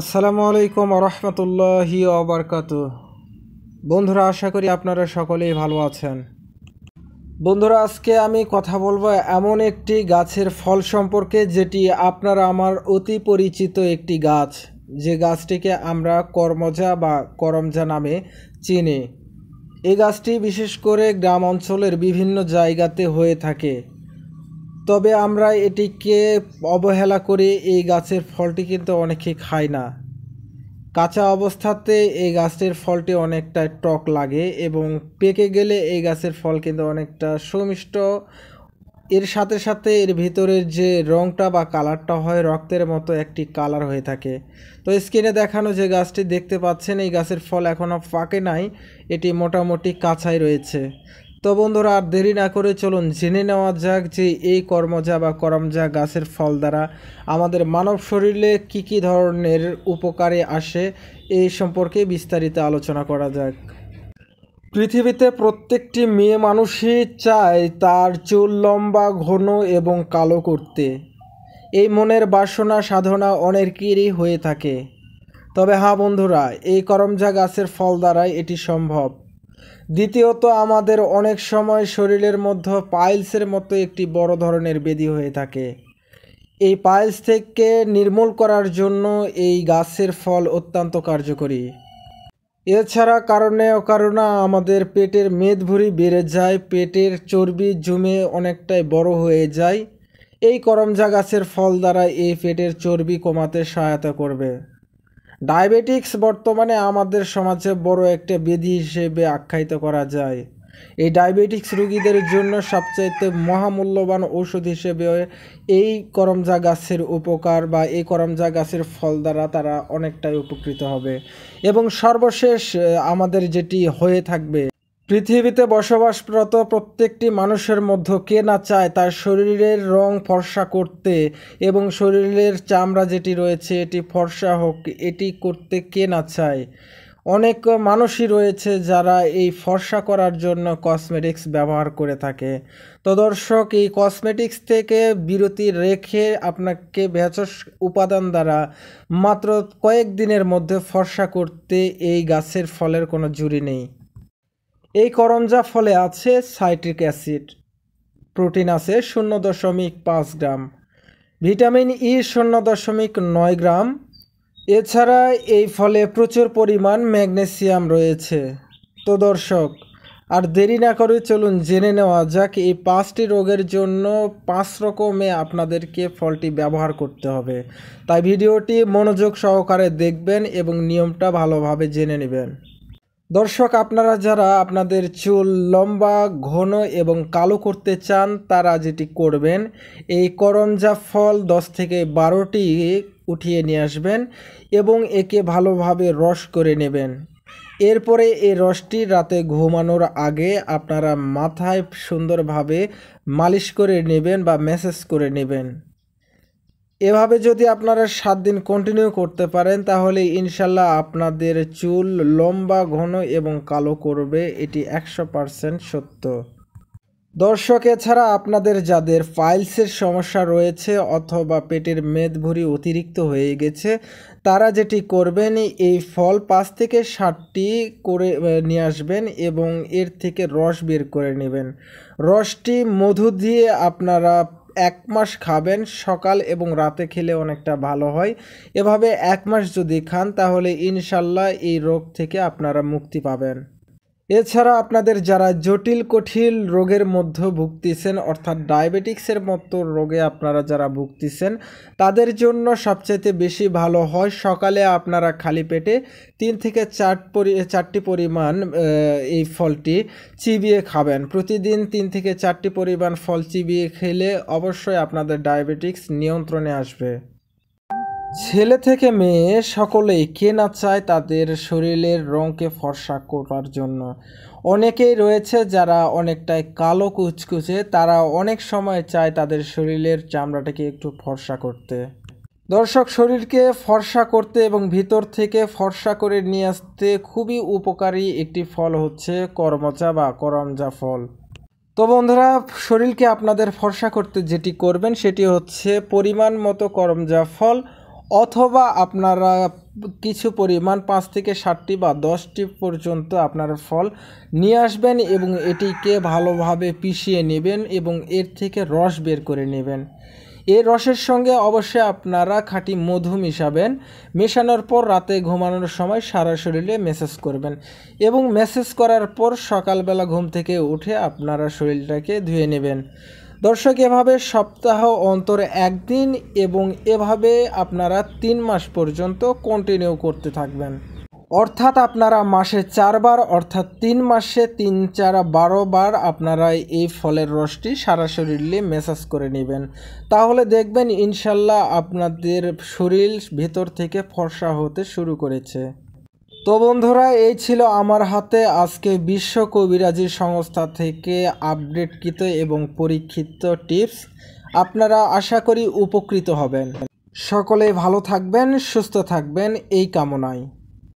আসসালামু আলাইকুম রহমতুল্লাহি আবরকাত বন্ধুরা আশা করি আপনারা সকলেই ভালো আছেন বন্ধুরা আজকে আমি কথা বলবো এমন একটি গাছের ফল সম্পর্কে যেটি আপনারা আমার অতি পরিচিত একটি গাছ যে গাছটিকে আমরা কর্মজা বা করমজা নামে চিনি এই গাছটি বিশেষ করে গ্রাম অঞ্চলের বিভিন্ন জায়গাতে হয়ে থাকে তবে আমরা এটিকে অবহেলা করে এই গাছের ফলটি কিন্তু অনেকে খায় না কাঁচা অবস্থাতে এই গাছের ফলটি অনেকটা টক লাগে এবং পেকে গেলে এই গাছের ফল কিন্তু অনেকটা সুমিষ্ট এর সাথে সাথে এর ভিতরের যে রঙটা বা কালারটা হয় রক্তের মতো একটি কালার হয়ে থাকে তো স্ক্রিনে দেখানো যে গাছটি দেখতে পাচ্ছেন এই গাছের ফল এখনও ফাঁকে নাই এটি মোটামুটি কাঁচাই রয়েছে তো বন্ধুরা আর দেরি না করে চলুন জেনে নেওয়া যাক যে এই কর্মজা বা করমজা গাছের ফল দ্বারা আমাদের মানব শরীরে কি কি ধরনের উপকারে আসে এই সম্পর্কে বিস্তারিত আলোচনা করা যাক পৃথিবীতে প্রত্যেকটি মেয়ে মানুষই চায় তার চুল লম্বা ঘন এবং কালো করতে এই মনের বাসনা সাধনা অনেকেরই হয়ে থাকে তবে হ্যাঁ বন্ধুরা এই করমজা গাছের ফল দ্বারাই এটি সম্ভব দ্বিতীয়ত আমাদের অনেক সময় শরীরের মধ্যে পাইলসের মতো একটি বড় ধরনের বেদি হয়ে থাকে এই পাইলস থেকে নির্মূল করার জন্য এই গাছের ফল অত্যন্ত কার্যকরী এছাড়া কারণে অকারণে আমাদের পেটের মেদভুড়ি বেড়ে যায় পেটের চর্বি জমে অনেকটাই বড় হয়ে যায় এই করমজা গাছের ফল দ্বারা এই পেটের চর্বি কমাতে সহায়তা করবে ডায়াবেটিক্স বর্তমানে আমাদের সমাজে বড় একটা বিধি হিসেবে আখ্যায়িত করা যায় এই ডায়াবেটিক্স রোগীদের জন্য সবচাইতে মহামূল্যবান ঔষধ হিসেবে এই করমজা গাছের উপকার বা এই করমজা গাছের ফল দ্বারা তারা অনেকটাই উপকৃত হবে এবং সর্বশেষ আমাদের যেটি হয়ে থাকবে পৃথিবীতে বসবাসরত প্রত্যেকটি মানুষের মধ্যে কে না চায় তার শরীরের রং ফর্সা করতে এবং শরীরের চামড়া যেটি রয়েছে এটি ফর্সা হোক এটি করতে কে না চায় অনেক মানুষই রয়েছে যারা এই ফর্সা করার জন্য কসমেটিক্স ব্যবহার করে থাকে তো দর্শক এই কসমেটিক্স থেকে বিরতি রেখে আপনাকে ভেষজ উপাদান দ্বারা মাত্র কয়েক দিনের মধ্যে ফর্সা করতে এই গাছের ফলের কোনো জুড়ি নেই এই করঞ্জা ফলে আছে সাইট্রিক অ্যাসিড প্রোটিন আছে শূন্য দশমিক পাঁচ গ্রাম ভিটামিন ই শূন্য দশমিক নয় গ্রাম এছাড়া এই ফলে প্রচুর পরিমাণ ম্যাগনেসিয়াম রয়েছে তো দর্শক আর দেরি না করে চলুন জেনে নেওয়া যাক এই পাঁচটি রোগের জন্য পাঁচ রকমে আপনাদেরকে ফলটি ব্যবহার করতে হবে তাই ভিডিওটি মনোযোগ সহকারে দেখবেন এবং নিয়মটা ভালোভাবে জেনে নেবেন দর্শক আপনারা যারা আপনাদের চুল লম্বা ঘন এবং কালো করতে চান তারা যেটি করবেন এই করমজা ফল দশ থেকে বারোটি উঠিয়ে নিয়ে আসবেন এবং একে ভালোভাবে রস করে নেবেন এরপরে এই রসটি রাতে ঘুমানোর আগে আপনারা মাথায় সুন্দরভাবে মালিশ করে নেবেন বা ম্যাসেজ করে নেবেন এভাবে যদি আপনারা সাত দিন কন্টিনিউ করতে পারেন তাহলে ইনশাল্লাহ আপনাদের চুল লম্বা ঘন এবং কালো করবে এটি একশো সত্য দর্শক এছাড়া আপনাদের যাদের ফাইলসের সমস্যা রয়েছে অথবা পেটের মেদভুরি অতিরিক্ত হয়ে গেছে তারা যেটি করবেন এই ফল পাঁচ থেকে ষাটটি করে নিয়ে আসবেন এবং এর থেকে রস বের করে নেবেন রসটি মধু দিয়ে আপনারা এক মাস খাবেন সকাল এবং রাতে খেলে অনেকটা ভালো হয় এভাবে এক মাস যদি খান তাহলে ইনশাল্লাহ এই রোগ থেকে আপনারা মুক্তি পাবেন এছাড়া আপনাদের যারা জটিল কঠিন রোগের মধ্যে ভুগতিছেন অর্থাৎ ডায়াবেটিক্সের মতো রোগে আপনারা যারা ভুগতিছেন তাদের জন্য সবচেয়ে বেশি ভালো হয় সকালে আপনারা খালি পেটে তিন থেকে চার পরি চারটি পরিমাণ এই ফলটি চিবিয়ে খাবেন প্রতিদিন তিন থেকে চারটি পরিমাণ ফল চিবিয়ে খেলে অবশ্যই আপনাদের ডায়াবেটিক্স নিয়ন্ত্রণে আসবে ছেলে থেকে মেয়ে সকলেই কে না চায় তাদের শরীরের রঙকে ফর্সা করার জন্য অনেকেই রয়েছে যারা অনেকটাই কালো কুচকুচে তারা অনেক সময় চায় তাদের শরীরের চামড়াটাকে একটু ফর্সা করতে দর্শক শরীরকে ফর্সা করতে এবং ভিতর থেকে ফর্সা করে নিয়ে আসতে খুবই উপকারী একটি ফল হচ্ছে করমচা বা করমজা ফল তো বন্ধুরা শরীরকে আপনাদের ফর্সা করতে যেটি করবেন সেটি হচ্ছে পরিমাণ মতো করমজা ফল অথবা আপনারা কিছু পরিমাণ পাঁচ থেকে ষাটটি বা দশটি পর্যন্ত আপনার ফল নিয়ে আসবেন এবং এটিকে ভালোভাবে পিষিয়ে নেবেন এবং এর থেকে রস বের করে নেবেন এই রসের সঙ্গে অবশ্যই আপনারা খাঁটি মধু মিশাবেন মেশানোর পর রাতে ঘুমানোর সময় সারা শরীরে মেসেজ করবেন এবং মেসেজ করার পর সকালবেলা ঘুম থেকে উঠে আপনারা শরীরটাকে ধুয়ে নেবেন দর্শক এভাবে সপ্তাহ অন্তর একদিন এবং এভাবে আপনারা তিন মাস পর্যন্ত কন্টিনিউ করতে থাকবেন অর্থাৎ আপনারা মাসে চারবার অর্থাৎ তিন মাসে তিন চার বারো বার আপনারা এই ফলের রসটি সারা শরীরে মেসাজ করে নেবেন তাহলে দেখবেন ইনশাল্লাহ আপনাদের শরীর ভেতর থেকে ফর্সা হতে শুরু করেছে তো বন্ধুরা এই ছিল আমার হাতে আজকে বিশ্ব কবিরাজি সংস্থা থেকে আপডেটকৃত এবং পরীক্ষিত টিপস আপনারা আশা করি উপকৃত হবেন সকলে ভালো থাকবেন সুস্থ থাকবেন এই কামনায়